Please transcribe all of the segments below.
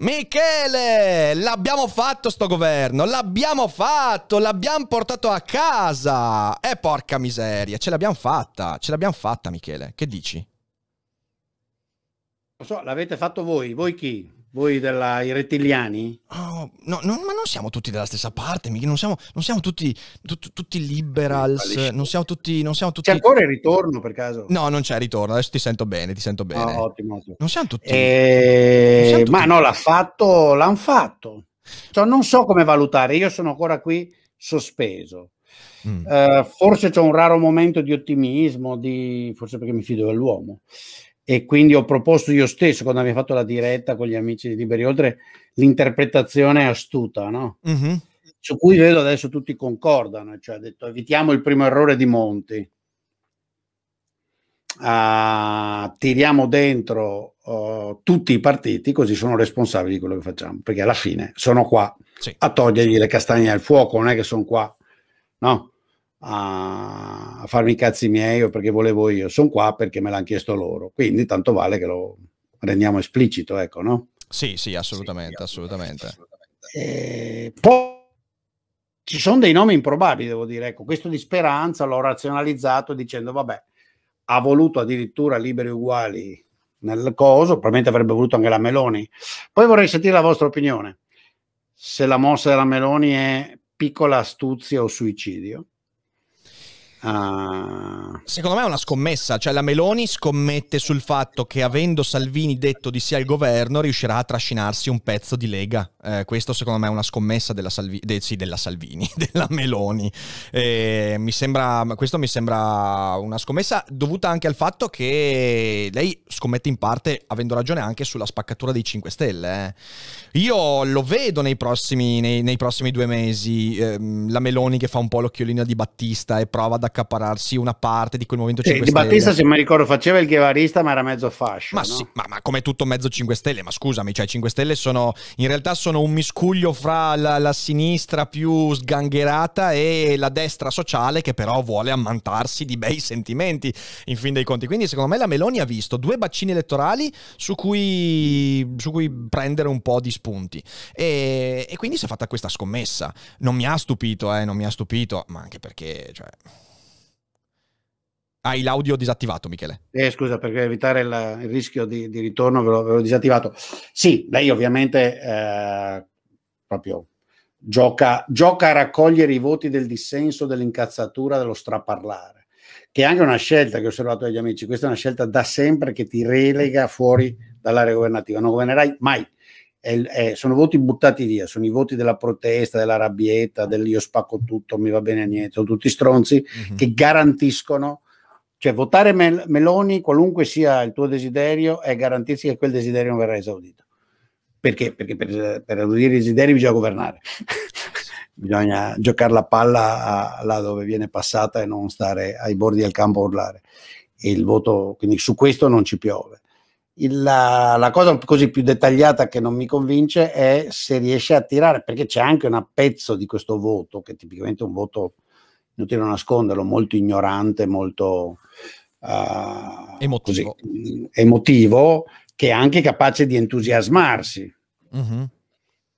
Michele, l'abbiamo fatto sto governo, l'abbiamo fatto, l'abbiamo portato a casa. E eh, porca miseria, ce l'abbiamo fatta, ce l'abbiamo fatta Michele, che dici? Non so, l'avete fatto voi, voi chi? Voi della, i rettiliani? Oh, no, no, ma non siamo tutti della stessa parte, non siamo, non siamo tutti, tu, tutti liberals, non siamo tutti, non siamo tutti... C'è ancora il ritorno per caso? No, non c'è ritorno, adesso ti sento bene, ti sento bene. Oh, ottimo, ottimo. Non siamo tutti... Eh, non siamo tutti... Ma no, l'ha fatto, l'hanno fatto. Cioè, non so come valutare, io sono ancora qui sospeso. Mm. Uh, forse c'è un raro momento di ottimismo, di... forse perché mi fido dell'uomo e quindi ho proposto io stesso quando abbiamo fatto la diretta con gli amici di Liberi Oltre l'interpretazione astuta, no? Mm-hmm. su cui vedo adesso tutti concordano, cioè ha detto evitiamo il primo errore di Monti, uh, tiriamo dentro uh, tutti i partiti così sono responsabili di quello che facciamo, perché alla fine sono qua sì. a togliergli le castagne al fuoco, non è che sono qua, no? a, farmi i cazzi miei o perché volevo io, sono qua perché me l'hanno chiesto loro, quindi tanto vale che lo rendiamo esplicito, ecco, no? Sì, sì, assolutamente, sì, assolutamente. assolutamente. Eh, poi ci sono dei nomi improbabili, devo dire, ecco, questo di Speranza l'ho razionalizzato dicendo, vabbè, ha voluto addirittura liberi uguali nel coso, probabilmente avrebbe voluto anche la Meloni. Poi vorrei sentire la vostra opinione. Se la mossa della Meloni è piccola astuzia o suicidio? Uh... Secondo me è una scommessa, cioè la Meloni scommette sul fatto che avendo Salvini detto di sì al governo riuscirà a trascinarsi un pezzo di Lega. Eh, questo secondo me è una scommessa della, Salvi- de- sì, della Salvini, della Meloni. Eh, mi sembra, questo mi sembra una scommessa dovuta anche al fatto che lei scommette in parte, avendo ragione, anche sulla spaccatura dei 5 Stelle. Eh. Io lo vedo nei prossimi, nei, nei prossimi due mesi, ehm, la Meloni che fa un po' l'occhiolina di Battista e prova da accapararsi una parte di quel Movimento 5 eh, Stelle. Di Battista, se mi ricordo, faceva il ghevarista, ma era mezzo fascio. Ma no? sì, ma, ma, come tutto mezzo 5 Stelle, ma scusami, cioè 5 Stelle sono in realtà sono un miscuglio fra la, la sinistra più sgangherata e la destra sociale che però vuole ammantarsi di bei sentimenti in fin dei conti. Quindi secondo me la Meloni ha visto due baccini elettorali su cui, su cui prendere un po' di spunti e, e quindi si è fatta questa scommessa. Non mi ha stupito, eh, non mi ha stupito, ma anche perché... Cioè... Hai l'audio disattivato, Michele. Eh, scusa, per evitare il, il rischio di, di ritorno ve l'ho, ve l'ho, disattivato. Sì, lei ovviamente eh, proprio gioca, gioca a raccogliere i voti del dissenso, dell'incazzatura, dello straparlare, che è anche una scelta che ho osservato dagli amici. Questa è una scelta da sempre che ti relega fuori dall'area governativa. Non governerai mai. È, è, sono voti buttati via, sono i voti della protesta, della rabbietta, del io spacco tutto, mi va bene a niente, sono tutti stronzi mm-hmm. che garantiscono cioè votare Mel- Meloni, qualunque sia il tuo desiderio, è garantirsi che quel desiderio non verrà esaudito. Perché? Perché per, per esaudire i desideri bisogna governare. bisogna giocare la palla a, là dove viene passata e non stare ai bordi del campo a urlare. E il voto, quindi su questo non ci piove. Il, la, la, cosa così più dettagliata che non mi convince è se riesce a tirare, perché c'è anche un pezzo di questo voto, che è tipicamente un voto inutile nasconderlo, molto ignorante, molto uh, emotivo. Così, emotivo. che è anche capace di entusiasmarsi. Mm-hmm.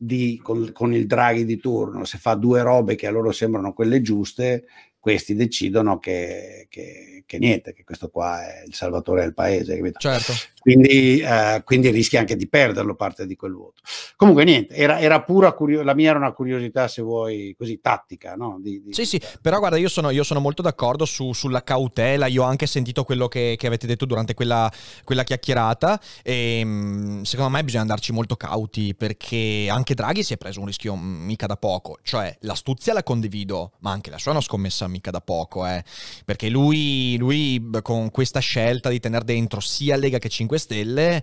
Di, con, con, il Draghi di turno, se fa due robe che a loro sembrano quelle giuste, questi decidono che, che, che niente, che questo qua è il salvatore del paese. Capito? Certo quindi, eh, quindi, rischi anche di perderlo parte di quel voto. Comunque niente, era, era pura curiosità, la mia era una curiosità se vuoi così tattica. No? Di, di... Sì, sì, però guarda, io sono, io sono molto d'accordo su, sulla cautela, io ho anche sentito quello che, che avete detto durante quella, quella chiacchierata e ehm, secondo me bisogna andarci molto cauti perché anche Draghi si è preso un rischio mm, mica da poco, cioè l'astuzia la condivido, ma anche la sua è una scommessa mica da poco, eh, perché lui, lui con questa scelta di tenere dentro sia Lega che 5 5 Stelle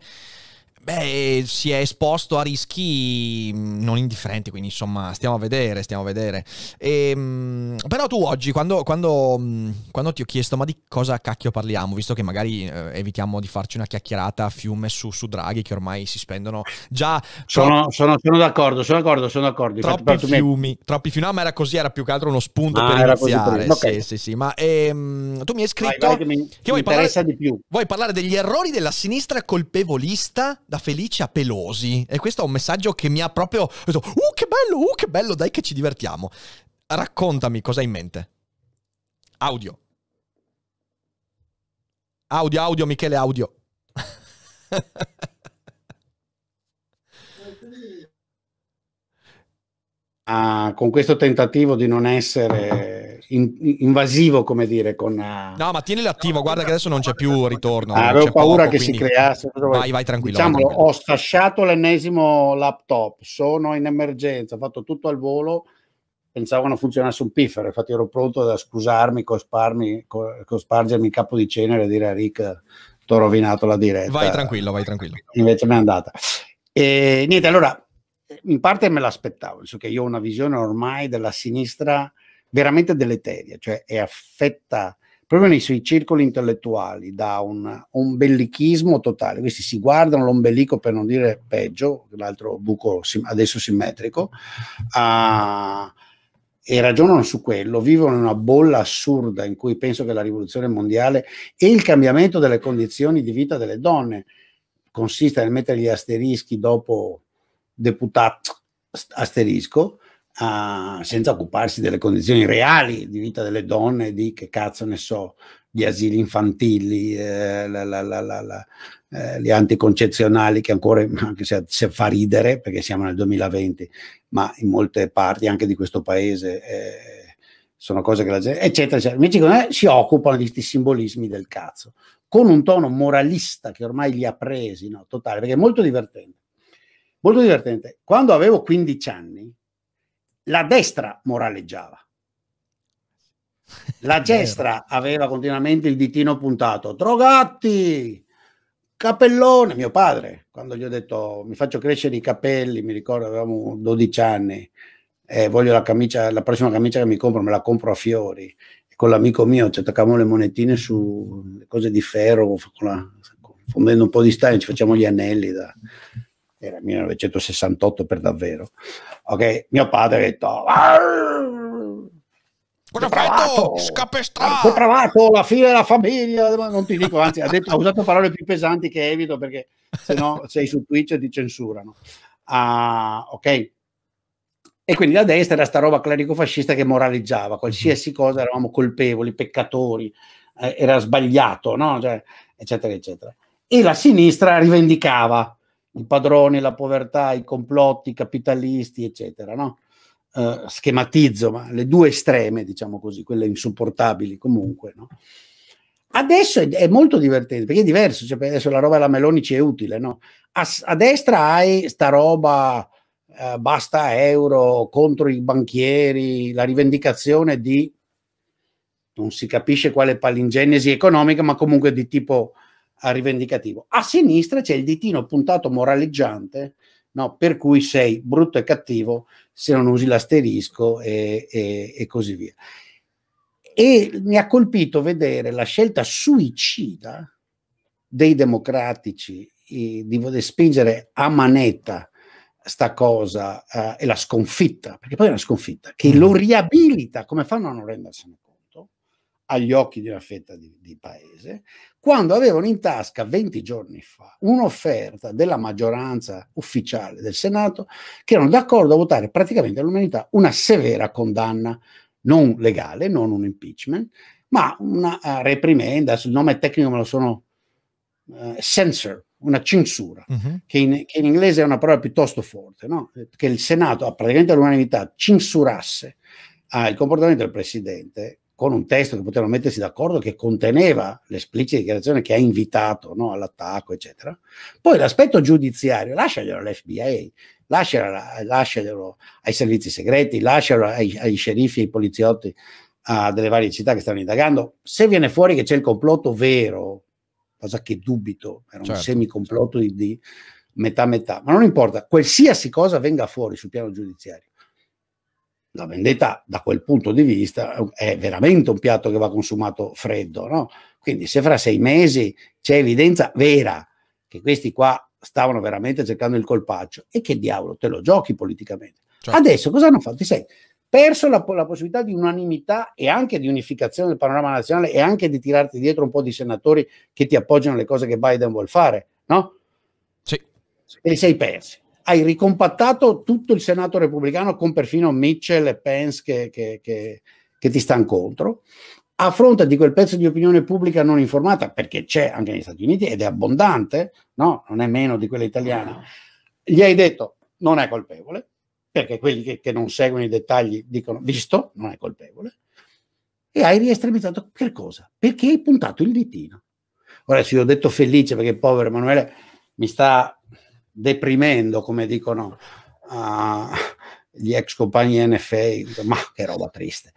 Beh, si è esposto a rischi mm, non indifferenti, quindi insomma, stiamo a vedere, stiamo a vedere. E, ehm, però tu oggi, quando, quando, mm, quando, ti ho chiesto ma di cosa cacchio parliamo, visto che magari eh, evitiamo di farci una chiacchierata a fiume su, su Draghi, che ormai si spendono già... Sono, troppi, sono, sono d'accordo, sono d'accordo, sono d'accordo. Troppi fiumi, me... troppi fiumi, no ma era così, era più che altro uno spunto ah, per iniziare. Per... Okay. Sì, sì, sì, ma ehm, tu mi hai scritto vai, vai, che, mi, che mi vuoi, parlare, di più. vuoi parlare degli errori della sinistra colpevolista da da felici a pelosi. E questo è un messaggio che mi ha proprio detto, uh che bello, uh che bello, dai che ci divertiamo. Raccontami cosa hai in mente. Audio. Audio, audio, Michele, audio. ah, con questo tentativo di non essere in, invasivo, come dire. Con, eh, no, ma tieni l'attivo, guarda che adesso non c'è più ritorno. Ah, avevo paura poco, che si creasse. Vai, vai tranquillo. Diciamo, ho sfasciato l'ennesimo laptop, sono in emergenza, ho fatto tutto al volo, pensavo non funzionasse un piffero, infatti ero pronto da scusarmi, cosparmi, cospargermi il capo di cenere e dire a Rick ti ho rovinato la diretta. Vai tranquillo, vai tranquillo. Invece mi è andata. E niente, allora in parte me l'aspettavo, che io ho una visione ormai della sinistra veramente deleteria, cioè è affetta proprio nei suoi circoli intellettuali da un ombellichismo totale. Questi si guardano l'ombelico per non dire peggio, l'altro buco sim- adesso simmetrico, a, e ragionano su quello, vivono in una bolla assurda in cui penso che la rivoluzione mondiale e il cambiamento delle condizioni di vita delle donne consista nel mettere gli asterischi dopo deputato asterisco, uh, senza occuparsi delle condizioni reali di vita delle donne, di che cazzo ne so, gli asili infantili, eh, la, la, la, eh, gli anticoncezionali che ancora, anche se, se, fa ridere perché siamo nel 2020, ma in molte parti anche di questo paese eh, sono cose che la gente, eccetera, eccetera. Invece secondo me eh, si occupano di questi simbolismi del cazzo, con un tono moralista che ormai li ha presi, no? Totale, perché è molto divertente. Molto divertente. Quando avevo 15 anni, la destra moraleggiava. La destra aveva continuamente il ditino puntato, drogati, capellone, mio padre, quando gli ho detto mi faccio crescere i capelli, mi ricordo avevamo 12 anni, eh, voglio la camicia, la prossima camicia che mi compro me la compro a fiori, e con l'amico mio ci attaccavamo le monetine su cose di ferro, la, fondendo un po' di stagno, ci facciamo gli anelli da, era 1968 per davvero, ok, mio padre ha detto... Cosa fai tu? Scapestrato! Ho trovato la fine della famiglia, non ti dico, anzi ha, detto, ha usato parole più pesanti che evito perché se no sei su Twitch e ti censurano. Uh, ok? E quindi la destra era sta roba clerico-fascista che moralizzava, qualsiasi mm-hmm. cosa eravamo colpevoli, peccatori, eh, era sbagliato, no? cioè, eccetera, eccetera. E la sinistra rivendicava i padroni, la povertà, i complotti, i capitalisti, eccetera, no? eh, schematizzo, ma le due estreme, diciamo così, quelle insopportabili comunque, no? Adesso è, è, molto divertente perché è diverso. Cioè, adesso la roba della Meloni ci è utile, no? A, a destra hai sta roba eh, basta euro contro i banchieri, la rivendicazione di non si capisce quale palingenesi economica, ma comunque di tipo a rivendicativo. A sinistra c'è il ditino puntato moraleggiante, no? per cui sei brutto e cattivo se non usi l'asterisco e, e, e così via. E mi ha colpito vedere la scelta suicida dei democratici di voler spingere a manetta sta cosa eh, e la sconfitta, perché poi è una sconfitta, che mm. lo riabilita, come fanno a non rendersene conto? agli occhi di una fetta di, di, paese, quando avevano in tasca 20 giorni fa un'offerta della maggioranza ufficiale del Senato che erano d'accordo a votare praticamente all'umanità una severa condanna, non legale, non un impeachment, ma una uh, reprimenda, il nome tecnico me lo sono, uh, censor, una censura, uh-huh. che, in, che, in, inglese è una parola piuttosto forte, no? che il Senato praticamente all'umanità censurasse uh, il comportamento del Presidente con un testo che potevano mettersi d'accordo che conteneva l'esplicita dichiarazione che ha invitato no, all'attacco, eccetera. Poi l'aspetto giudiziario, lasciaglielo all'FBI, lascialo, lasciaglielo, ai servizi segreti, lascialo ai, ai sceriffi, ai poliziotti uh, delle varie città che stanno indagando. Se viene fuori che c'è il complotto vero, cosa che dubito, era certo. un semicomplotto certo. di, di metà metà, ma non importa, qualsiasi cosa venga fuori sul piano giudiziario la vendetta da quel punto di vista è veramente un piatto che va consumato freddo, no? Quindi se fra sei mesi c'è evidenza vera che questi qua stavano veramente cercando il colpaccio e che diavolo te lo giochi politicamente. Cioè. Adesso cosa hanno fatto? Sei perso la, la, possibilità di unanimità e anche di unificazione del panorama nazionale e anche di tirarti dietro un po' di senatori che ti appoggiano le cose che Biden vuole fare, no? Sì. E li sei persi hai ricompattato tutto il Senato repubblicano con perfino Mitchell e Pence che, che, che, che ti stanno contro. A fronte di quel pezzo di opinione pubblica non informata, perché c'è anche negli Stati Uniti ed è abbondante, no? non è meno di quella italiana, ah. gli hai detto non è colpevole, perché quelli che, che, non seguono i dettagli dicono visto, non è colpevole, e hai riestremizzato per cosa? Perché hai puntato il ditino. Ora, se io ho detto felice perché povero Emanuele mi sta deprimendo, come dicono uh, gli ex compagni NFA, ma che roba triste.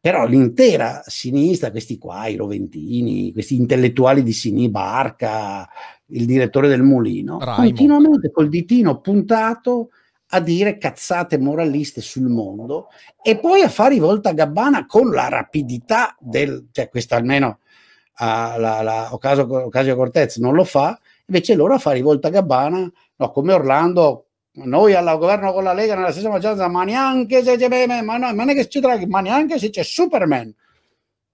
Però l'intera sinistra, questi qua, i Roventini, questi intellettuali di sinistra, Barca, il direttore del Mulino, Raimo. continuamente col ditino puntato a dire cazzate moraliste sul mondo e poi a fare rivolta a Gabbana con la rapidità del, cioè questa almeno uh, la, la Ocasio, Ocasio Cortez non lo fa, Invece loro a fare volta gabbana, no, come Orlando, noi al governo con la Lega nella stessa maggioranza, ma neanche se c'è, ma, no, ma, ma neanche se c'è Superman.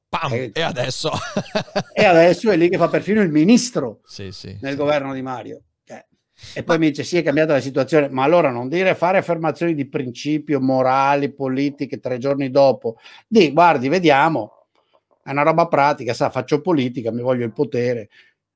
Pam, e, eh, e adesso? e adesso è lì che fa perfino il ministro sì, sì, nel sì. governo di Mario. Cioè, e poi mi dice sì, è cambiata la situazione, ma allora non dire fare affermazioni di principio, morali, politiche tre giorni dopo, di guardi, vediamo, è una roba pratica, sa, faccio politica, mi voglio il potere,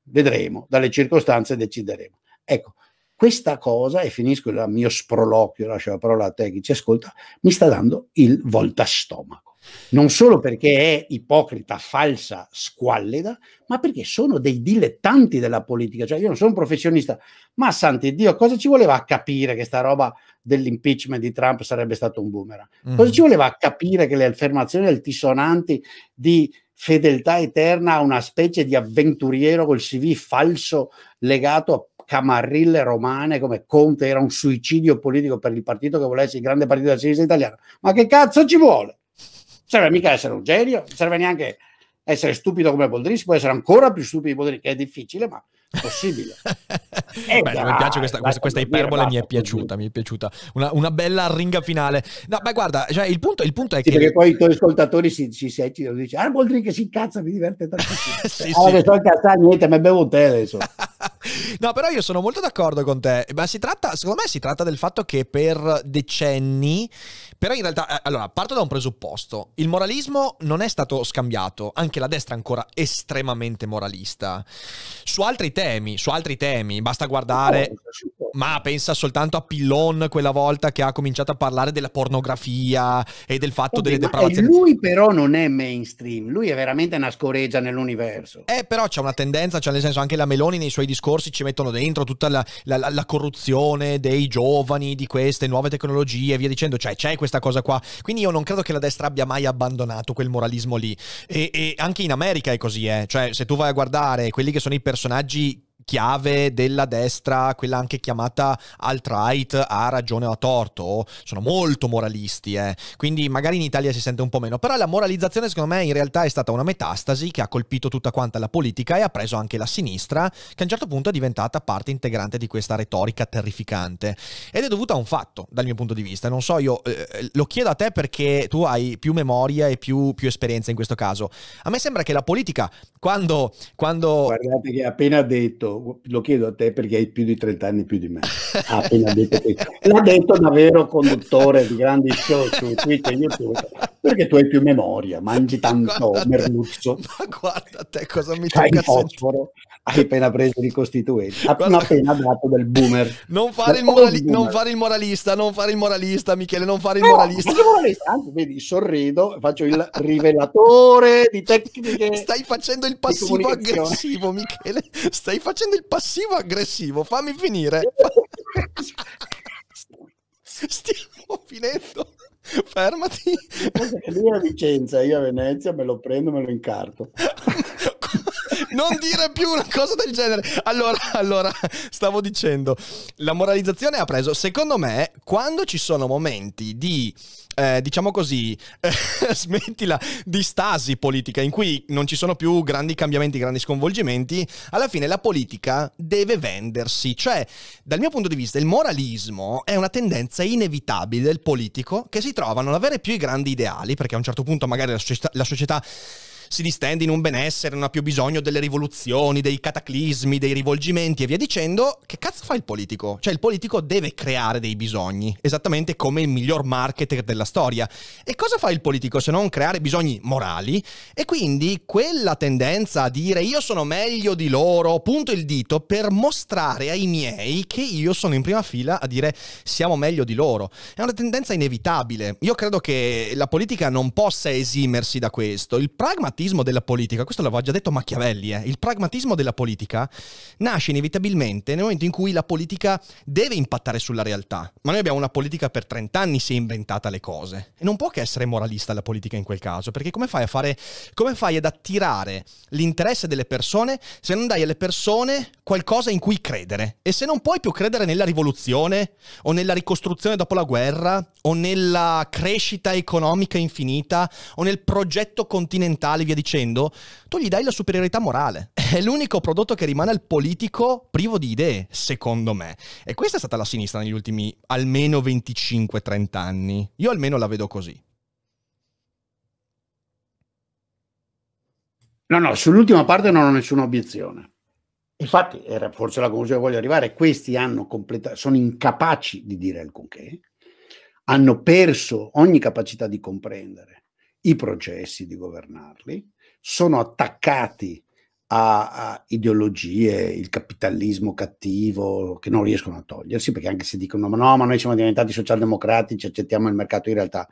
Vedremo, dalle circostanze decideremo. Ecco, questa cosa, e finisco il mio sproloquio, lascio la parola a te che ci ascolta, mi sta dando il volta stomaco. Non solo perché è ipocrita, falsa, squallida, ma perché sono dei dilettanti della politica. Cioè, io non sono un professionista, ma santi Dio, cosa ci voleva a capire che sta roba dell'impeachment di Trump sarebbe stato un boomerang? Cosa mm. ci voleva a capire che le affermazioni altisonanti di fedeltà eterna a una specie di avventuriero col CV falso legato a camarille romane come Conte era un suicidio politico per il partito che volesse il grande partito della sinistra italiana. Ma che cazzo ci vuole? non Serve mica essere un genio, non serve neanche essere stupido come Boldrini, si può essere ancora più stupido di Boldrini, che è difficile, ma possibile. Eh, mi piace questa, questa, questa iperbole, mi è piaciuta, mi è piaciuta. Una, una bella ringa finale. No, beh, guarda, cioè, il, punto, il punto è sì, che... Perché poi i tuoi ascoltatori si, si sentono e dicono, ah, Boldrin che si incazza, mi diverte tantissimo. sì, allora, sì. che sto incazzando, niente, ma bevo un tè adesso. no, però io sono molto d'accordo con te. Ma si tratta, secondo me si tratta del fatto che per decenni però in realtà, eh, allora, parto da un presupposto. Il moralismo non è stato scambiato, anche la destra è ancora estremamente moralista. Su altri temi, su altri temi, basta guardare, ma pensa soltanto a Pillon quella volta che ha cominciato a parlare della pornografia e del fatto okay, delle depravazioni. Lui però non è mainstream, lui è veramente una scoreggia nell'universo. Eh, però c'è una tendenza, cioè nel senso anche la Meloni nei suoi discorsi ci mettono dentro tutta la, la, la, la corruzione dei giovani, di queste nuove tecnologie e via dicendo, cioè c'è questa questa cosa qua. Quindi io non credo che la destra abbia mai abbandonato quel moralismo lì. E, e anche in America è così, eh. Cioè, se tu vai a guardare quelli che sono i personaggi chiave della destra, quella anche chiamata alt-right, ha ragione o ha torto, sono molto moralisti, eh. quindi magari in Italia si sente un po' meno, però la moralizzazione secondo me in realtà è stata una metastasi che ha colpito tutta quanta la politica e ha preso anche la sinistra, che a un certo punto è diventata parte integrante di questa retorica terrificante. Ed è dovuta a un fatto, dal mio punto di vista, non so, io eh, lo chiedo a te perché tu hai più memoria e più, più esperienza in questo caso. A me sembra che la politica quando, quando... Guardate che ha appena detto, lo chiedo a te perché hai più di 30 anni più di me, ha appena detto questo. L'ha detto davvero conduttore di grandi show su Twitter e YouTube, perché tu hai più memoria, mangi tanto merluzzo. ma guarda te cosa mi tocca fosforo, hai appena preso il costituente, appena, appena dato del boomer. Non fare, morali- boomer. non fare, il moralista, non fare il moralista, Michele, non fare il no, moralista. Non moralista. Anzi, vedi, sorrido, faccio il rivelatore di tecniche. Stai facendo il passivo aggressivo, Michele. Stai facendo il passivo aggressivo, fammi finire. Stiamo finendo. Fermati. Lì a Vicenza, io a Venezia me lo prendo, me lo incarto. non dire più una cosa del genere. Allora, allora, stavo dicendo, la moralizzazione ha preso, secondo me, quando ci sono momenti di... Eh, diciamo così, eh, smettila, di stasi politica in cui non ci sono più grandi cambiamenti, grandi sconvolgimenti, alla fine la politica deve vendersi. Cioè, dal mio punto di vista, il moralismo è una tendenza inevitabile del politico che si trova a non avere più i grandi ideali, perché a un certo punto magari la società, la società si distende in un benessere, non ha più bisogno delle rivoluzioni, dei cataclismi, dei rivolgimenti e via dicendo, che cazzo fa il politico? Cioè il politico deve creare dei bisogni, esattamente come il miglior marketer della storia. E cosa fa il politico se non creare bisogni morali? E quindi quella tendenza a dire io sono meglio di loro, punto il dito per mostrare ai miei che io sono in prima fila a dire siamo meglio di loro. È una tendenza inevitabile. Io credo che la politica non possa esimersi da questo. Il pragma pragmatismo della politica, questo l'aveva già detto Machiavelli, eh, il pragmatismo della politica nasce inevitabilmente nel momento in cui la politica deve impattare sulla realtà. Ma noi abbiamo una politica per 30 anni si è inventata le cose. E non può che essere moralista la politica in quel caso, perché come fai a fare, come fai ad attirare l'interesse delle persone se non dai alle persone qualcosa in cui credere? E se non puoi più credere nella rivoluzione o nella ricostruzione dopo la guerra o nella crescita economica infinita o nel progetto continentale via dicendo, tu gli dai la superiorità morale. È l'unico prodotto che rimane al politico privo di idee, secondo me. E questa è stata la sinistra negli ultimi almeno 25-30 anni. Io almeno la vedo così. No, no, sull'ultima parte non ho nessuna obiezione. Infatti, era forse la conclusione che voglio arrivare, questi hanno completa- sono incapaci di dire alcunché, hanno perso ogni capacità di comprendere, i processi di governarli, sono attaccati a, a, ideologie, il capitalismo cattivo, che non riescono a togliersi, perché anche se dicono ma no, ma noi siamo diventati socialdemocratici, accettiamo il mercato, in realtà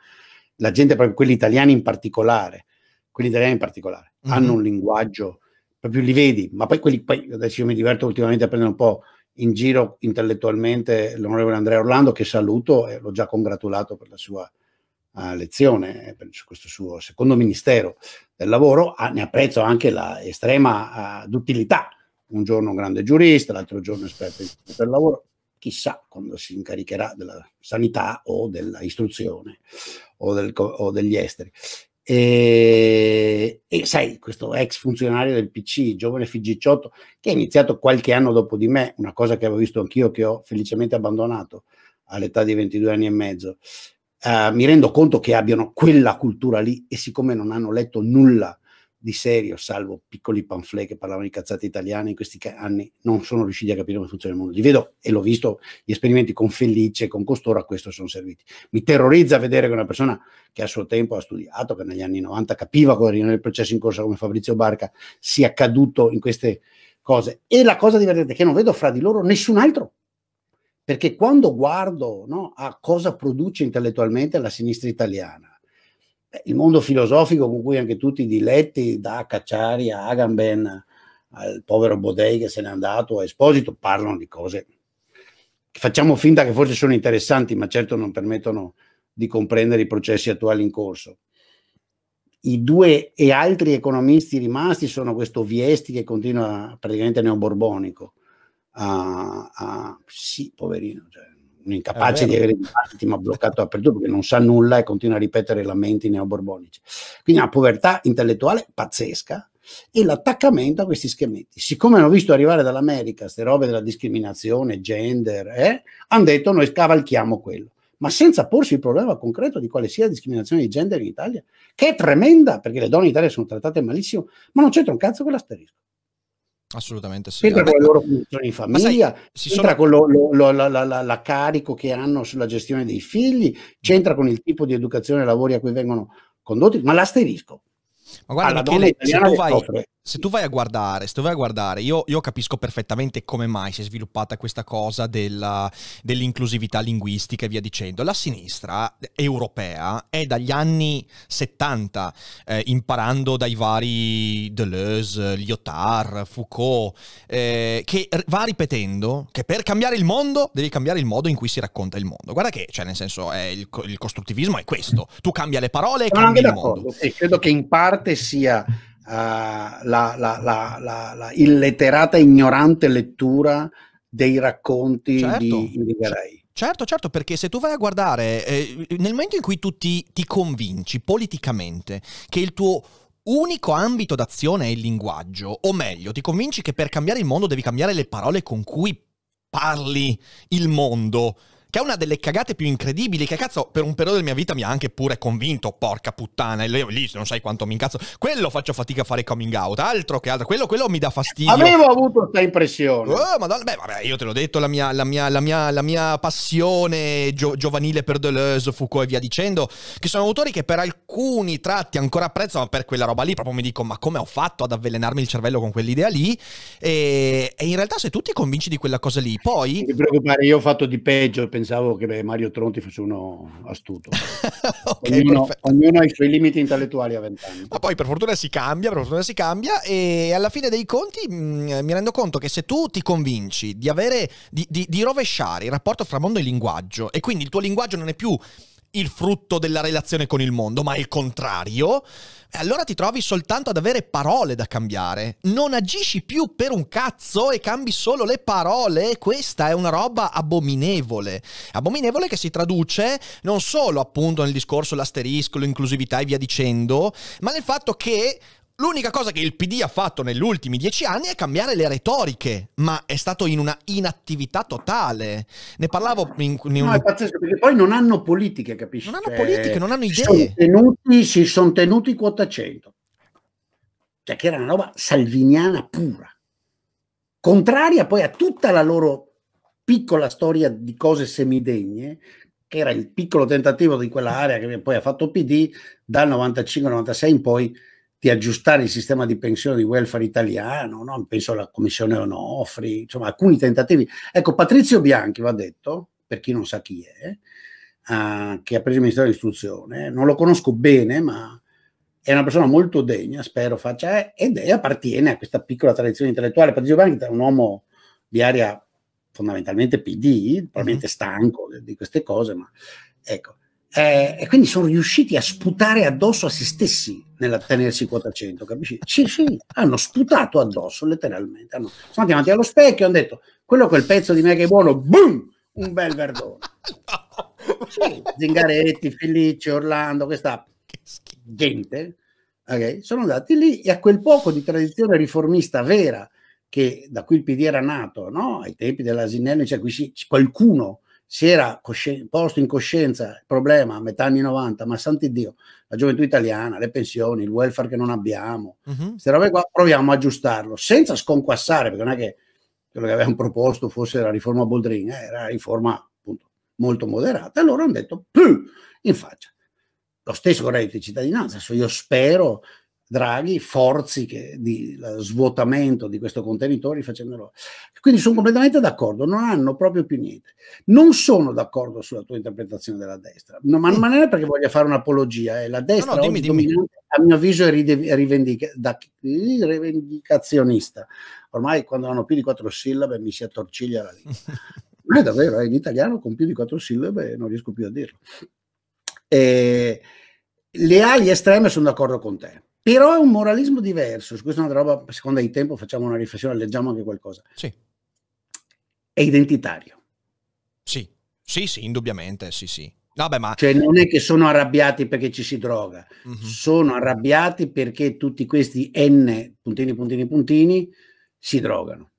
la gente, proprio quelli italiani in particolare, quelli italiani in particolare, mm-hmm. hanno un linguaggio, proprio li vedi, ma poi quelli, poi adesso io mi diverto ultimamente a prendere un po' in giro intellettualmente l'onorevole Andrea Orlando, che saluto e l'ho già congratulato per la sua a lezione eh, per questo suo secondo ministero del lavoro, ne apprezzo anche la estrema uh, duttilità. Un giorno un grande giurista, l'altro giorno esperto del lavoro, chissà quando si incaricherà della sanità o dell'istruzione o, del, o degli esteri. E, e, sai, questo ex funzionario del PC, giovane Figicciotto, che ha iniziato qualche anno dopo di me, una cosa che avevo visto anch'io, che ho felicemente abbandonato all'età di 22 anni e mezzo, eh, mi rendo conto che abbiano quella cultura lì e siccome non hanno letto nulla di serio, salvo piccoli pamphlet che parlavano di cazzate italiane in questi anni, non sono riusciti a capire come funziona il mondo. Li vedo e l'ho visto, gli esperimenti con Felice, con Costoro, a questo sono serviti. Mi terrorizza vedere che una persona che a suo tempo ha studiato, che negli anni 90 capiva cosa era il processo in corso come Fabrizio Barca, sia caduto in queste cose. E la cosa divertente è che non vedo fra di loro nessun altro perché quando guardo no, a cosa produce intellettualmente la sinistra italiana, il mondo filosofico con cui anche tutti i diletti, da Cacciari a Agamben, al povero Bodei che se n'è andato, a Esposito, parlano di cose che facciamo finta che forse sono interessanti, ma certo non permettono di comprendere i processi attuali in corso. I due e altri economisti rimasti sono questo Viesti che continua praticamente neoborbonico, a, a sì, poverino, cioè, un incapace di avere dibattiti, ma bloccato dappertutto perché non sa nulla e continua a ripetere lamenti neoborbonici. Quindi una povertà intellettuale pazzesca e l'attaccamento a questi schemetti. Siccome hanno visto arrivare dall'America queste robe della discriminazione, gender, eh, hanno detto noi scavalchiamo quello ma senza porsi il problema concreto di quale sia la discriminazione di gender in Italia, che è tremenda, perché le donne in Italia sono trattate malissimo, ma non c'entra un cazzo con l'asterisco. Assolutamente sì. Sempre con le loro funzioni in famiglia, sai, c'entra sono... con lo, lo, la, la, la, la, carico che hanno sulla gestione dei figli, c'entra con il tipo di educazione e lavori a cui vengono condotti, ma l'asterisco. Ma guarda, Alla Michele, se tu vai, se tu vai a guardare, se tu vai a guardare, io, io capisco perfettamente come mai si è sviluppata questa cosa della, dell'inclusività linguistica e via dicendo. La sinistra europea è dagli anni 70, eh, imparando dai vari Deleuze, Lyotard, Foucault, eh, che va ripetendo che per cambiare il mondo devi cambiare il modo in cui si racconta il mondo. Guarda che, cioè nel senso, il, il, costruttivismo è questo, tu cambia le parole e Sono cambi il mondo. E credo che in parte sia eh, la, la, la, illetterata ignorante lettura dei racconti certo. di Irigaray. Certo, certo, perché se tu vai a guardare, eh, nel momento in cui tu ti, ti convinci politicamente che il tuo unico ambito d'azione è il linguaggio, o meglio, ti convinci che per cambiare il mondo devi cambiare le parole con cui parli il mondo, che è una delle cagate più incredibili, che cazzo per un periodo della mia vita mi ha anche pure convinto, porca puttana, e lì non sai quanto mi incazzo, quello faccio fatica a fare coming out, altro che altro, quello, quello mi dà fastidio. Avevo avuto questa impressione. Oh, madonna, beh, vabbè, io te l'ho detto, la mia, la mia, la mia, la mia passione gio- giovanile per Deleuze, Foucault e via dicendo, che sono autori che per alcuni tratti ancora apprezzo, ma per quella roba lì proprio mi dico, ma come ho fatto ad avvelenarmi il cervello con quell'idea lì? E, e in realtà se tu ti convinci di quella cosa lì, poi... Non ti preoccupare, io ho fatto di peggio, pensavo pensavo che beh, Mario Tronti fosse uno astuto. okay, ognuno, ognuno, ha i suoi limiti intellettuali a vent'anni. Ma poi per fortuna si cambia, per fortuna si cambia e alla fine dei conti mh, mm, mi rendo conto che se tu ti convinci di, avere, di, di, di rovesciare il rapporto fra mondo e linguaggio e quindi il tuo linguaggio non è più il frutto della relazione con il mondo, ma il contrario, eh, allora ti trovi soltanto ad avere parole da cambiare. Non agisci più per un cazzo e cambi solo le parole. Questa è una roba abominevole. Abominevole che si traduce non solo appunto nel discorso l'asterisco, l'inclusività e via dicendo, ma nel fatto che L'unica cosa che il PD ha fatto negli ultimi dieci anni è cambiare le retoriche, ma è stato in una inattività totale. Ne parlavo in, in un... No, è pazzesco, perché poi non hanno politiche, capisci? Non hanno politiche, non hanno cioè, idee. Sono tenuti, si sono tenuti quota 100. Cioè che era una roba salviniana pura. Contraria poi a tutta la loro piccola storia di cose semidegne, che era il piccolo tentativo di quell'area che poi ha fatto PD dal 95-96 in poi di aggiustare il sistema di pensione di welfare italiano, no? penso alla commissione Onofri, insomma alcuni tentativi. Ecco, Patrizio Bianchi va detto, per chi non sa chi è, uh, che ha preso il Ministero dell'Istruzione, non lo conosco bene, ma è una persona molto degna, spero faccia, eh, ed è, appartiene a questa piccola tradizione intellettuale. Patrizio Bianchi è un uomo di area fondamentalmente PD, probabilmente mm-hmm. stanco di queste cose, ma ecco. Eh, e quindi sono riusciti a sputare addosso a se stessi nella tenersi quota 100, capisci? Sì, sì, hanno sputato addosso letteralmente. Hanno, sono andati davanti allo specchio e hanno detto, quello quel pezzo di me che è buono, boom, un bel verdone. Sì, Zingaretti, Felice, Orlando, questa gente, okay, sono andati lì e a quel poco di tradizione riformista vera che da cui il PD era nato, no? ai tempi dell'Asinello, cioè qui si, qualcuno si era cosci- posto in coscienza il problema a metà anni 90, ma Dio, la gioventù italiana, le pensioni, il welfare che non abbiamo, uh-huh. queste robe qua, proviamo a aggiustarlo senza sconquassare, perché non è che quello che avevamo proposto fosse la riforma Boldrin, eh, era una riforma appunto molto moderata, allora hanno detto più in faccia. Lo stesso con reddito di cittadinanza, adesso io spero Draghi forzi che, di svuotamento di questo contenitore facendolo. Quindi sono completamente d'accordo, non hanno proprio più niente. Non sono d'accordo sulla tua interpretazione della destra, no, ma, mm. non è perché voglia fare un'apologia, è eh. la destra no, no, dimmi, dimmi. a mio avviso è rivendica, da, rivendicazionista. Ormai quando hanno più di quattro sillabe mi si attorciglia la lingua. ma è davvero, eh, in italiano con più di quattro sillabe non riesco più a dirlo. E, le ali estreme sono d'accordo con te però è un moralismo diverso, su questo è una roba, secondo il tempo facciamo una riflessione, leggiamo anche qualcosa. Sì. È identitario. Sì, sì, sì, indubbiamente, sì, sì. Vabbè, ma... Cioè non è che sono arrabbiati perché ci si droga, uh mhm. -huh. sono arrabbiati perché tutti questi N puntini, puntini, puntini si drogano.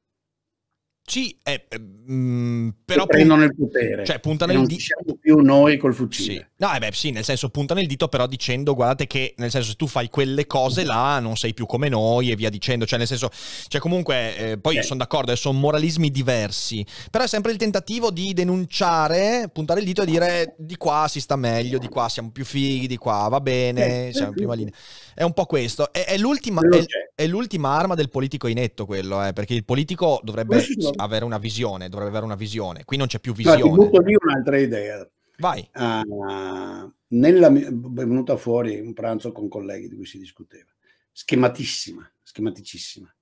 Sì, eh, eh, mh, però... prendono il potere. Cioè, puntano il dito... Non siamo più noi col fucile. Sì. No, eh beh, sì, nel senso punta il dito però dicendo guardate che nel senso se tu fai quelle cose là non sei più come noi e via dicendo, cioè nel senso, cioè comunque eh, poi io sono d'accordo, eh, sono moralismi diversi, però è sempre il tentativo di denunciare, puntare il dito e dire di qua si sta meglio, di qua siamo più fighi, di qua va bene, siamo in prima linea. È un po' questo, è, è, l'ultima, è, è l'ultima, arma del politico inetto quello, eh, perché il politico dovrebbe avere una visione, dovrebbe avere una visione, qui non c'è più visione. Ma ti butto lì un'altra idea Vai. Uh, nella, è venuta fuori un pranzo con colleghi di cui si discuteva. Schematissima, schematicissima.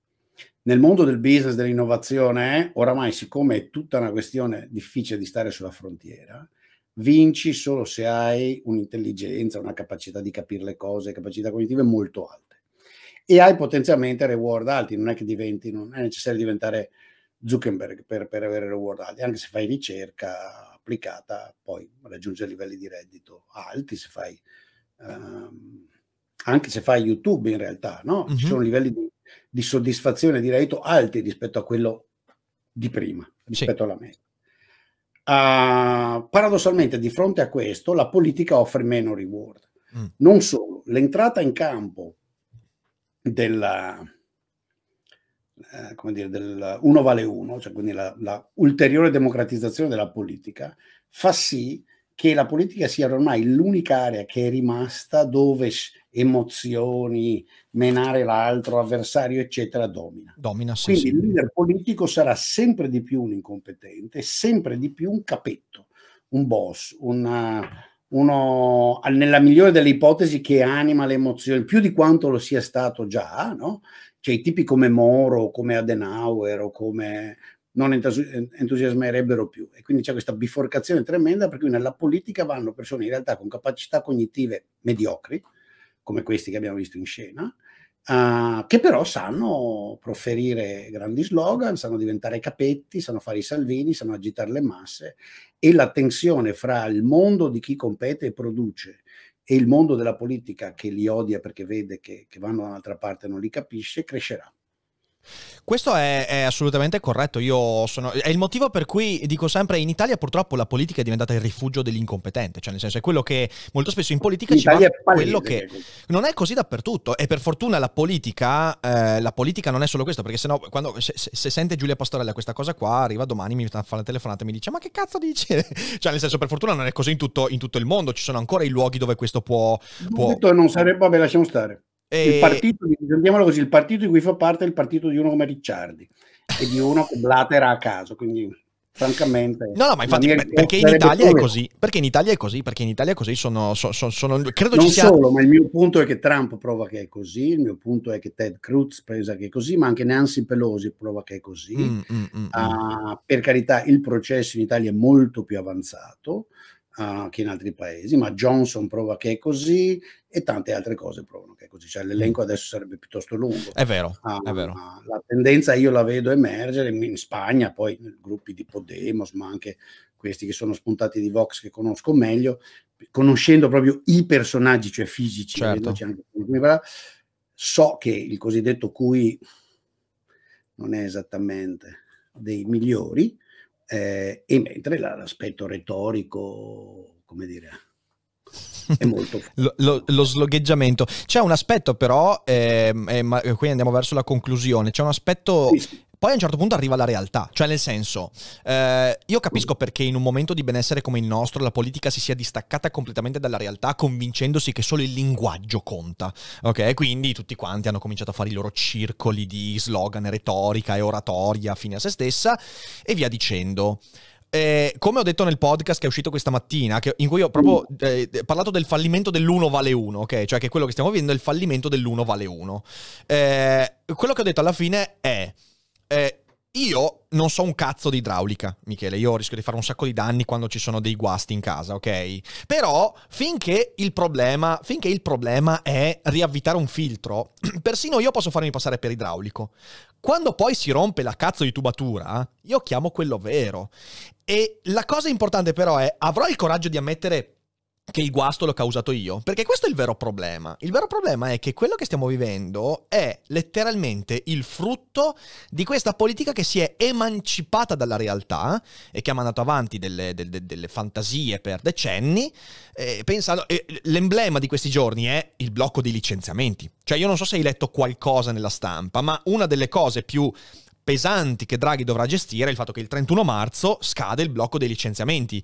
Nel mondo del business, dell'innovazione, oramai siccome è tutta una questione difficile di stare sulla frontiera, vinci solo se hai un'intelligenza, una capacità di capire le cose, capacità cognitive molto alte. E hai potenzialmente reward alti, non è che diventi, non è necessario diventare Zuckerberg per, per avere reward alti, anche se fai ricerca, applicata poi raggiunge livelli di reddito alti se fai ehm, anche se fai YouTube in realtà, no? Ci uh-huh. sono livelli di, di, soddisfazione di reddito alti rispetto a quello di prima, rispetto sì. alla media. Uh, paradossalmente, di fronte a questo, la politica offre meno reward. Mm. Non solo, l'entrata in campo della, eh, come dire, del uno vale uno, cioè quindi la, la, ulteriore democratizzazione della politica, fa sì che la politica sia ormai l'unica area che è rimasta dove emozioni, menare l'altro, avversario, eccetera, domina. domina sì, Quindi sì. il leader politico sarà sempre di più un incompetente, sempre di più un capetto, un boss, una, eh, uno, nella migliore delle ipotesi, che anima le emozioni, più di quanto lo sia stato già, no? cioè i tipi come Moro, come Adenauer o come non entusiasmerebbero più. E quindi c'è questa biforcazione tremenda per cui nella politica vanno persone in realtà con capacità cognitive mediocri, come questi che abbiamo visto in scena, uh, che però sanno proferire grandi slogan, sanno diventare capetti, sanno fare i salvini, sanno agitare le masse e la tensione fra il mondo di chi compete e produce e il mondo della politica che li odia perché vede che, che vanno da un'altra parte e non li capisce, crescerà. Questo è, è, assolutamente corretto. Sono, è il motivo per cui dico sempre: in Italia purtroppo la politica è diventata il rifugio dell'incompetente. Cioè, nel senso, è quello che molto spesso in politica in ci Italia va quello che. Non è così dappertutto. E per fortuna la politica, eh, la politica non è solo questo, perché sennò quando se, se sente Giulia Pastorella questa cosa qua, arriva domani, mi fa la telefonata e mi dice: Ma che cazzo dici? cioè, nel senso, per fortuna non è così in tutto, in tutto, il mondo, ci sono ancora i luoghi dove questo può. può... Non sarebbe, vabbè, lasciamo stare. E... Il partito, diciamolo così, il partito di cui fa parte è il partito di uno come Ricciardi e di uno che blatera a caso, quindi francamente. No, no, ma infatti per, perché, in Italia è così, perché in Italia è così, perché in Italia è così, sono, so, sono credo non ci sia... solo, ma il mio punto è che Trump prova che è così, il mio punto è che Ted Cruz pensa che è così, ma anche Nancy Pelosi prova che è così. Mm, mm, mm, uh, per carità, il processo in Italia è molto più avanzato, che in altri paesi, ma Johnson prova che è così e tante altre cose provano che è così, cioè l'elenco mm. adesso sarebbe piuttosto lungo. È vero, uh, è vero. la tendenza io la vedo emergere in Spagna, poi gruppi di Podemos, ma anche questi che sono spuntati di Vox che conosco meglio, conoscendo proprio i personaggi, cioè fisici, certo. anche, so che il cosiddetto cui non è esattamente dei migliori, eh, e mentre l'aspetto retorico, come dire, è molto lo, lo, lo, slogheggiamento. C'è un aspetto però, eh, eh, ma eh, qui andiamo verso la conclusione, c'è un aspetto sì, sì. Poi a un certo punto arriva la realtà, cioè nel senso, eh, io capisco perché in un momento di benessere come il nostro la politica si sia distaccata completamente dalla realtà convincendosi che solo il linguaggio conta, ok? Quindi tutti quanti hanno cominciato a fare i loro circoli di slogan, retorica e oratoria fine a se stessa e via dicendo. Eh, come ho detto nel podcast che è uscito questa mattina, che, in cui ho proprio eh, parlato del fallimento dell'uno vale uno, ok? Cioè che quello che stiamo vivendo è il fallimento dell'uno vale uno. Eh, quello che ho detto alla fine è eh, io non so un cazzo di idraulica, Michele, io rischio di fare un sacco di danni quando ci sono dei guasti in casa, ok? Però finché il problema, finché il problema è riavvitare un filtro, persino io posso farmi passare per idraulico. Quando poi si rompe la cazzo di tubatura, io chiamo quello vero. E la cosa importante però è, avrò il coraggio di ammettere che il guasto l'ho causato io. Perché questo è il vero problema. Il vero problema è che quello che stiamo vivendo è letteralmente il frutto di questa politica che si è emancipata dalla realtà e che ha mandato avanti delle, delle, delle fantasie per decenni. Eh, pensando, eh, l'emblema di questi giorni è il blocco dei licenziamenti. Cioè, io non so se hai letto qualcosa nella stampa, ma una delle cose più pesanti che Draghi dovrà gestire è il fatto che il 31 marzo scade il blocco dei licenziamenti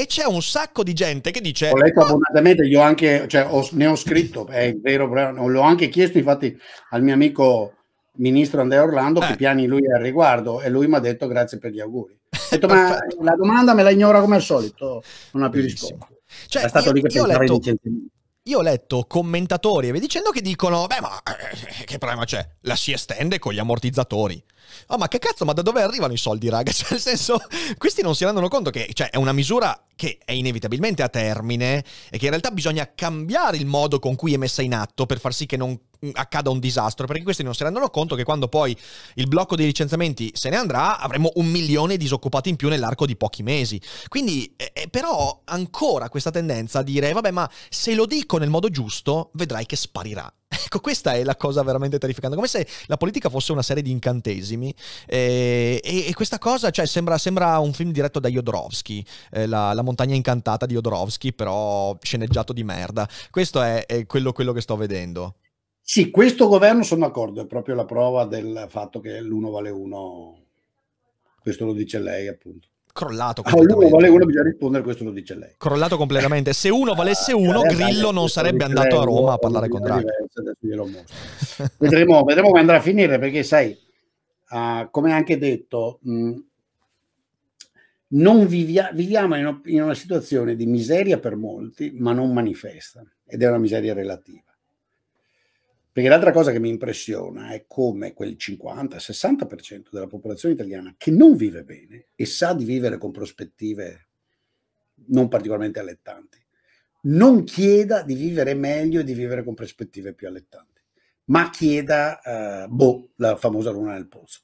e c'è un sacco di gente che dice... Ho letto abbondantemente, io anche, cioè, ho, ne ho scritto, è vero, l'ho anche chiesto infatti al mio amico ministro Andrea Orlando eh. che piani lui al riguardo e lui mi ha detto grazie per gli auguri. Ho detto, ma la domanda me la ignora come al solito, non ha più risposto. Cioè, è stato io, lì che pensava letto... io ho letto commentatori e vi dicendo che dicono: Beh, ma eh, che problema c'è? La si estende con gli ammortizzatori. Oh, ma che cazzo, ma da dove arrivano i soldi, raga? Cioè, nel senso, questi non si rendono conto che cioè, è una misura che è inevitabilmente a termine e che in realtà bisogna cambiare il modo con cui è messa in atto per far sì che non mm, accada un disastro, perché questi non si rendono conto che quando poi il blocco dei licenziamenti se ne andrà, avremo un milione di disoccupati in più nell'arco di pochi mesi. Quindi, eh, eh però, ancora questa tendenza a dire, eh, vabbè, ma se lo dico nel modo giusto, vedrai che sparirà. Ecco, questa è la cosa veramente terrificante, come se la politica fosse una serie di incantesimi eh, e, e, questa cosa cioè, sembra, sembra, un film diretto da Jodorowsky, eh, la, la, montagna incantata di Jodorowsky, però sceneggiato di merda. Questo è, è quello, quello che sto vedendo. Sì, questo governo sono d'accordo, è proprio la prova del fatto che l'uno vale uno. Questo lo dice lei, appunto crollato. A ah, uno vale uno, bisogna rispondere, questo lo dice lei. Crollato completamente. Se uno valesse uno, eh, Grillo non sarebbe andato a Roma a parlare con Draghi. vedremo, vedremo come andrà a finire, perché sai, uh, come anche detto, mh, mm, non vivia- viviamo in, in una situazione di miseria per molti, ma non manifesta, ed è una miseria relativa. Perché l'altra cosa che mi impressiona è come quel 50-60% della popolazione italiana che non vive bene e sa di vivere con prospettive non particolarmente allettanti, non chieda di vivere meglio e di vivere con prospettive più allettanti, ma chieda, uh, boh, la famosa luna nel polso.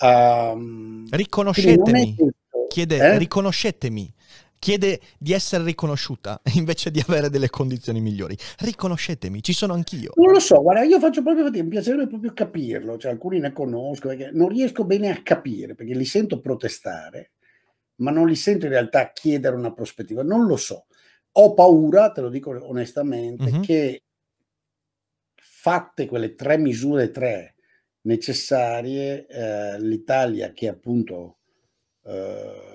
Um, riconoscetemi, questo, chiede, eh? riconoscetemi, chiede di essere riconosciuta invece di avere delle condizioni migliori. Riconoscetemi, ci sono anch'io. Non lo so, guarda, io faccio proprio fatica, mi piacerebbe proprio capirlo, cioè alcuni ne conosco, non riesco bene a capire perché li sento protestare, ma non li sento in realtà chiedere una prospettiva, non lo so. Ho paura, te lo dico onestamente, mm-hmm. che fatte quelle tre misure, tre necessarie, eh, l'Italia che appunto... Eh,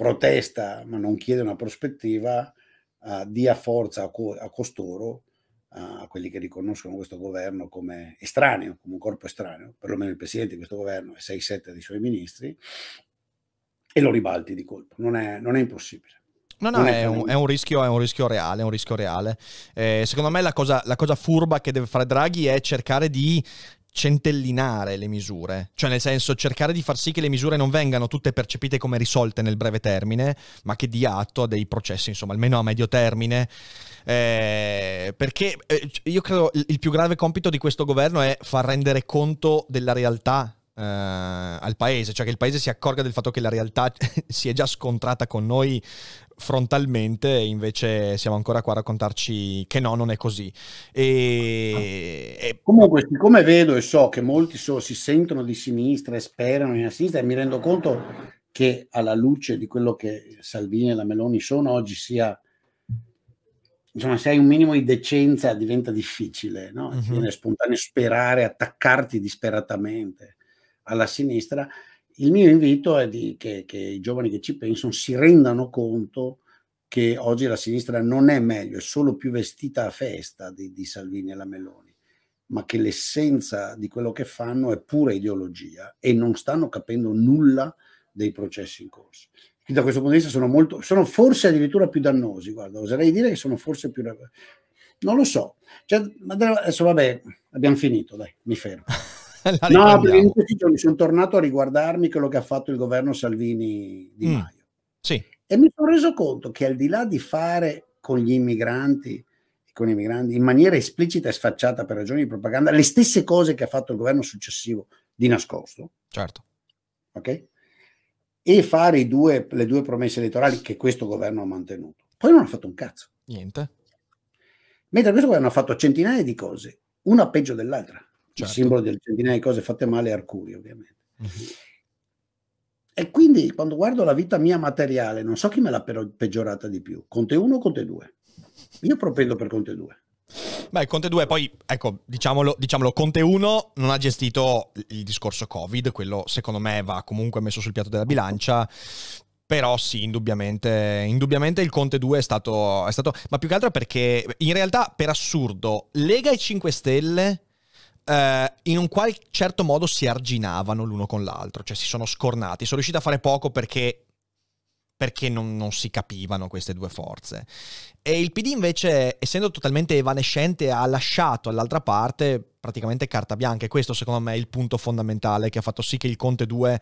protesta ma non chiede una prospettiva, uh, dia forza a, co a costoro, uh, a quelli che riconoscono questo governo come estraneo, come un corpo estraneo, perlomeno il presidente di questo governo e 6-7 dei suoi ministri, e lo ribalti di colpo. non è, non è impossibile. No, no, è un, è, un rischio, è un, rischio, reale, è un rischio reale. Eh, secondo me la cosa, la cosa, furba che deve fare Draghi è cercare di centellinare le misure, cioè nel senso cercare di far sì che le misure non vengano tutte percepite come risolte nel breve termine, ma che dia atto a dei processi, insomma, almeno a medio termine. Eh, perché eh, io credo il più grave compito di questo governo è far rendere conto della realtà eh, al paese, cioè che il paese si accorga del fatto che la realtà si è già scontrata con noi frontalmente, invece siamo ancora qua a raccontarci che no, non è così. E, ah. e... Comunque, siccome vedo e so che molti so, si sentono di sinistra e sperano in sinistra, e mi rendo conto che alla luce di quello che Salvini e la Meloni sono oggi sia... Insomma, se hai un minimo di decenza diventa difficile, no? uh mhm. -huh. viene spontaneo sperare, attaccarti disperatamente alla sinistra il mio invito è di, che, che i giovani che ci pensano si rendano conto che oggi la sinistra non è meglio, è solo più vestita a festa di, di Salvini e la Meloni, ma che l'essenza di quello che fanno è pura ideologia e non stanno capendo nulla dei processi in corso. Quindi da questo punto di vista sono, molto, sono forse addirittura più dannosi, guarda, oserei dire che sono forse più... Non lo so, cioè, adesso vabbè, abbiamo finito, dai, mi fermo. no, perché in questi giorni cioè, sono tornato a riguardarmi quello che ha fatto il governo Salvini di mm. Maio. Sì. E mi sono reso conto che al di là di fare con gli immigranti, con i migranti, in maniera esplicita e sfacciata per ragioni di propaganda, le stesse cose che ha fatto il governo successivo di nascosto. Certo. Ok? E fare due, le due promesse elettorali che questo governo ha mantenuto. Poi non ha fatto un cazzo. Niente. Mentre questo governo ha fatto centinaia di cose, una peggio dell'altra certo. il simbolo del centinaio di cose fatte male è Arcurio, ovviamente. Mm-hmm. E quindi quando guardo la vita mia materiale, non so chi me l'ha peggiorata di più, Conte 1 o Conte 2? Io propendo per Conte 2. Beh, Conte 2 poi, ecco, diciamolo, diciamolo, Conte 1 non ha gestito il discorso Covid, quello secondo me va comunque messo sul piatto della bilancia, però sì, indubbiamente, indubbiamente il Conte 2 è stato, è stato, ma più che altro perché in realtà, per assurdo, Lega e 5 Stelle eh, in un qual certo modo si arginavano l'uno con l'altro, cioè si sono scornati. Sono riusciti a fare poco perché perché non, non, si capivano queste due forze. E il PD invece, essendo totalmente evanescente, ha lasciato all'altra parte praticamente carta bianca e questo secondo me è il punto fondamentale che ha fatto sì che il Conte 2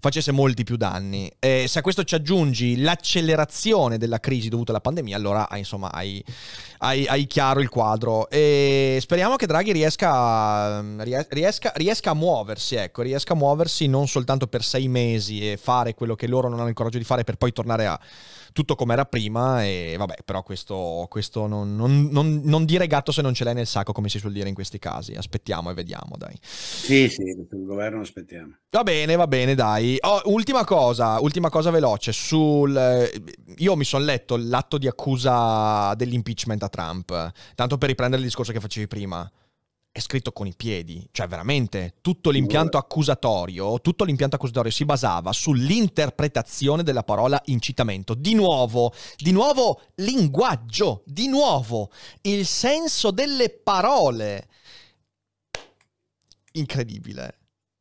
facesse molti più danni. E se a questo ci aggiungi l'accelerazione della crisi dovuta alla pandemia, allora insomma hai, hai, hai chiaro il quadro. E speriamo che Draghi riesca, riesca, riesca, a muoversi, ecco, riesca a muoversi non soltanto per sei mesi e fare quello che loro non hanno il coraggio di fare per poi tornare a tutto come era prima e vabbè, però questo, questo non, non, non, non, dire gatto se non ce l'hai nel sacco, come si suol dire in questi casi. Aspettiamo e vediamo, dai. Sì, sì, il governo aspettiamo. Va bene, va bene, dai. Oh, ultima cosa, ultima cosa veloce. Sul, io mi sono letto l'atto di accusa dell'impeachment a Trump, tanto per riprendere il discorso che facevi prima è scritto con i piedi, cioè veramente tutto l'impianto accusatorio, tutto l'impianto accusatorio si basava sull'interpretazione della parola incitamento. Di nuovo, di nuovo linguaggio, di nuovo il senso delle parole. Incredibile.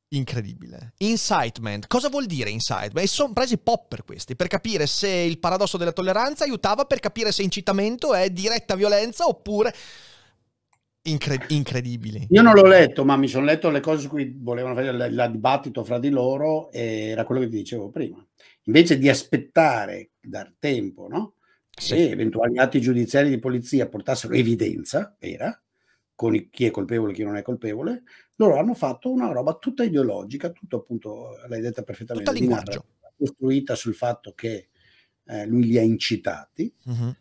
Incredibile. Incitement. Cosa vuol dire incitement? E sono presi pop per questi, per capire se il paradosso della tolleranza aiutava per capire se incitamento è diretta violenza oppure incre- incredibili. Io non l'ho letto, ma mi sono letto le cose su cui volevano fare il, dibattito fra di loro e era quello che ti dicevo prima. Invece di aspettare, dal tempo, no? Sì. Che eventuali atti giudiziari di polizia portassero evidenza vera, con chi è colpevole e chi non è colpevole, loro hanno fatto una roba tutta ideologica, tutto appunto, l'hai detta perfettamente, tutta linguaggio. costruita sul fatto che eh, lui li ha incitati, uh-huh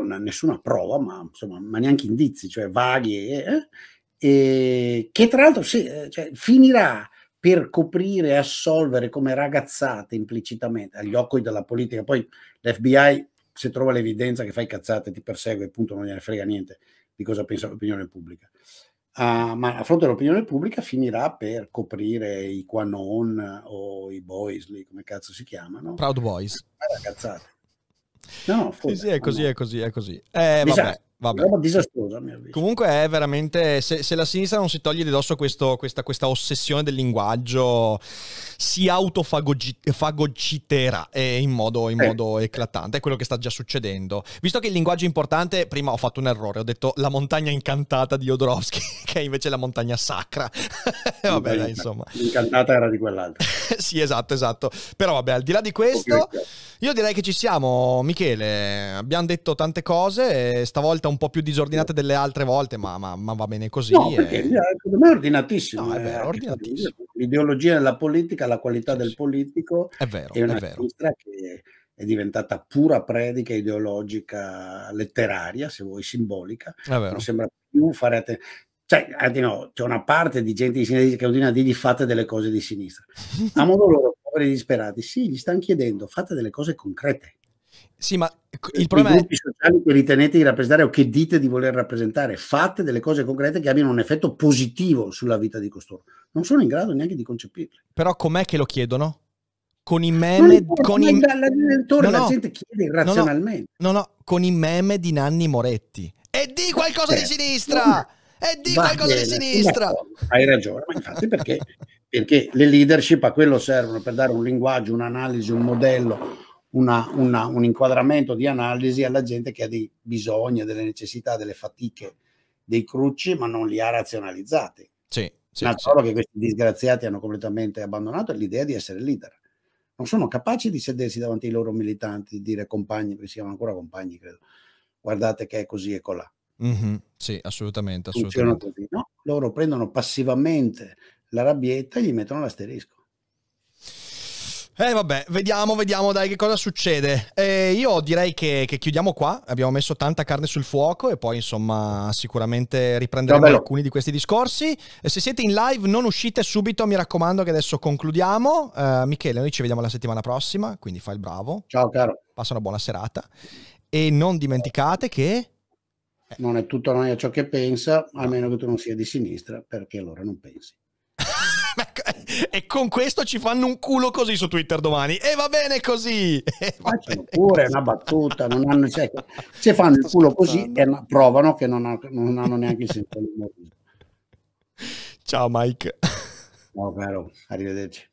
con nessuna prova, ma, insomma, ma neanche indizi, cioè vaghi, eh, eh, che tra l'altro sì, eh, cioè, finirà per coprire e assolvere come ragazzate implicitamente agli occhi della politica. Poi l'FBI, se trova l'evidenza che fai cazzate, ti persegue, appunto non gliene frega niente di cosa pensa l'opinione pubblica. Uh, ma a fronte dell'opinione pubblica finirà per coprire i Quanon o i Boys, lì, come cazzo si chiamano. Proud Boys. Eh, ragazzate. No, no, fuori, sì, sì, è così, no. è così, è così. Eh, vabbè, vabbè. disastrosa, Comunque è veramente, se, se, la sinistra non si toglie di dosso questo, questa, questa, ossessione del linguaggio, si autofagociterà eh, in, modo, in eh. modo, eclatante, è quello che sta già succedendo. Visto che il linguaggio è importante, prima ho fatto un errore, ho detto la montagna incantata di Jodorowsky, che è invece la montagna sacra. vabbè, dai, insomma. L'incantata era di quell'altro. sì, esatto, esatto. Però vabbè, al di là di questo, io direi che ci siamo, Michele. Abbiamo detto tante cose, stavolta un po' più disordinate delle altre volte, ma, ma, ma va bene così. No, perché eh. secondo me è ordinatissimo. No, è eh, vero, è ordinatissimo. L'ideologia della politica, la qualità sì, del sì. politico è, vero, è una è che è diventata pura predica ideologica, letteraria, se vuoi, simbolica. Non sembra più fare attenzione cioè, anzi eh, no, c'è una parte di gente di sinistra che continua a dirgli fate delle cose di sinistra. A modo loro, poveri disperati, sì, gli stanno chiedendo fate delle cose concrete. Sì, ma il I problema gruppi è... sociali che ritenete di rappresentare o che dite di voler rappresentare, fate delle cose concrete che abbiano un effetto positivo sulla vita di costoro. Non sono in grado neanche di concepirle. Però com'è che lo chiedono? con i meme con i... Direttore, no, no, la gente chiede irrazionalmente. no no, no no, con i meme di Nanni Moretti e di qualcosa certo. di sinistra e dico qualcosa di sinistra. Hai ragione, ma infatti perché, perché le leadership a quello servono per dare un linguaggio, un'analisi, un modello, una, una, un inquadramento di analisi alla gente che ha dei bisogni, delle necessità, delle fatiche, dei crucci, ma non li ha razionalizzati. Sì, sì, una cosa sì. che questi disgraziati hanno completamente abbandonato è l'idea di essere leader. Non sono capaci di sedersi davanti ai loro militanti, di dire compagni, perché si chiamano ancora compagni, credo. Guardate che è così e colà Mm-hmm. Sì, assolutamente. assolutamente. Così, no? Loro prendono passivamente la rabbietta e gli mettono l'asterisco. Eh vabbè, vediamo, vediamo dai che cosa succede. Eh, io direi che, che, chiudiamo qua, abbiamo messo tanta carne sul fuoco e poi insomma sicuramente riprenderemo Vabbè. alcuni di questi discorsi. E se siete in live non uscite subito, mi raccomando che adesso concludiamo. Eh, Michele, noi ci vediamo la settimana prossima, quindi fai il bravo. Ciao caro. Passa una buona serata e non dimenticate che non è tutto noi a ciò che pensa, a meno che tu non sia di sinistra, perché allora non pensi. e con questo ci fanno un culo così su Twitter domani. E va bene così. Facciano pure una battuta, non hanno, cioè, se fanno il culo così e provano che non, ha, non hanno neanche il senso dell'umorismo. Ciao Mike. Ciao no, caro, arrivederci.